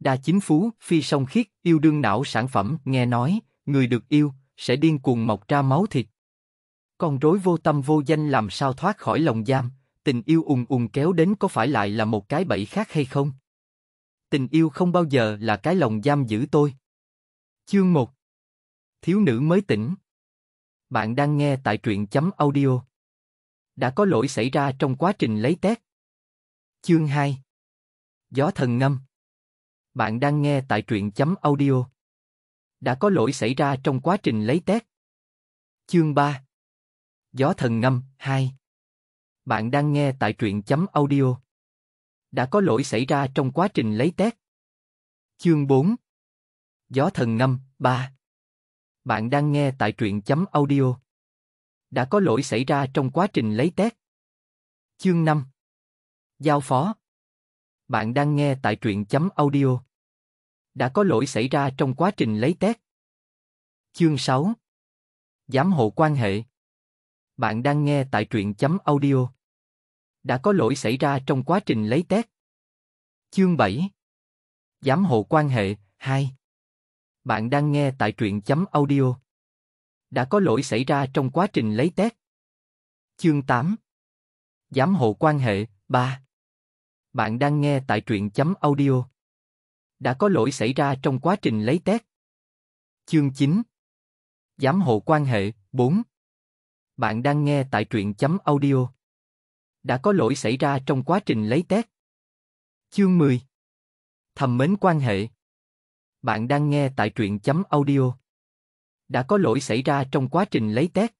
đa chính phú, phi song khiết, yêu đương não sản phẩm, nghe nói, người được yêu, sẽ điên cuồng mọc ra máu thịt. Con rối vô tâm vô danh làm sao thoát khỏi lòng giam, tình yêu ùng ùng kéo đến có phải lại là một cái bẫy khác hay không? Tình yêu không bao giờ là cái lòng giam giữ tôi. Chương 1 Thiếu nữ mới tỉnh Bạn đang nghe tại truyện chấm audio. Đã có lỗi xảy ra trong quá trình lấy tét Chương 2 Gió thần ngâm bạn đang nghe tại truyện chấm audio. Đã có lỗi xảy ra trong quá trình lấy test. Chương 3 Gió thần ngâm 2 Bạn đang nghe tại truyện chấm audio. Đã có lỗi xảy ra trong quá trình lấy test. Chương 4 Gió thần ngâm 3 Bạn đang nghe tại truyện chấm audio. Đã có lỗi xảy ra trong quá trình lấy test. Chương 5 Giao phó bạn đang nghe tại truyện chấm audio. Đã có lỗi xảy ra trong quá trình lấy test. Chương 6 Giám hộ quan hệ Bạn đang nghe tại truyện chấm audio. Đã có lỗi xảy ra trong quá trình lấy test. Chương 7 Giám hộ quan hệ 2 Bạn đang nghe tại truyện chấm audio. Đã có lỗi xảy ra trong quá trình lấy test. Chương 8 Giám hộ quan hệ 3 bạn đang nghe tại truyện chấm audio. Đã có lỗi xảy ra trong quá trình lấy test. Chương 9 Giám hộ quan hệ 4 Bạn đang nghe tại truyện chấm audio. Đã có lỗi xảy ra trong quá trình lấy test. Chương 10 Thầm mến quan hệ Bạn đang nghe tại truyện chấm audio. Đã có lỗi xảy ra trong quá trình lấy test.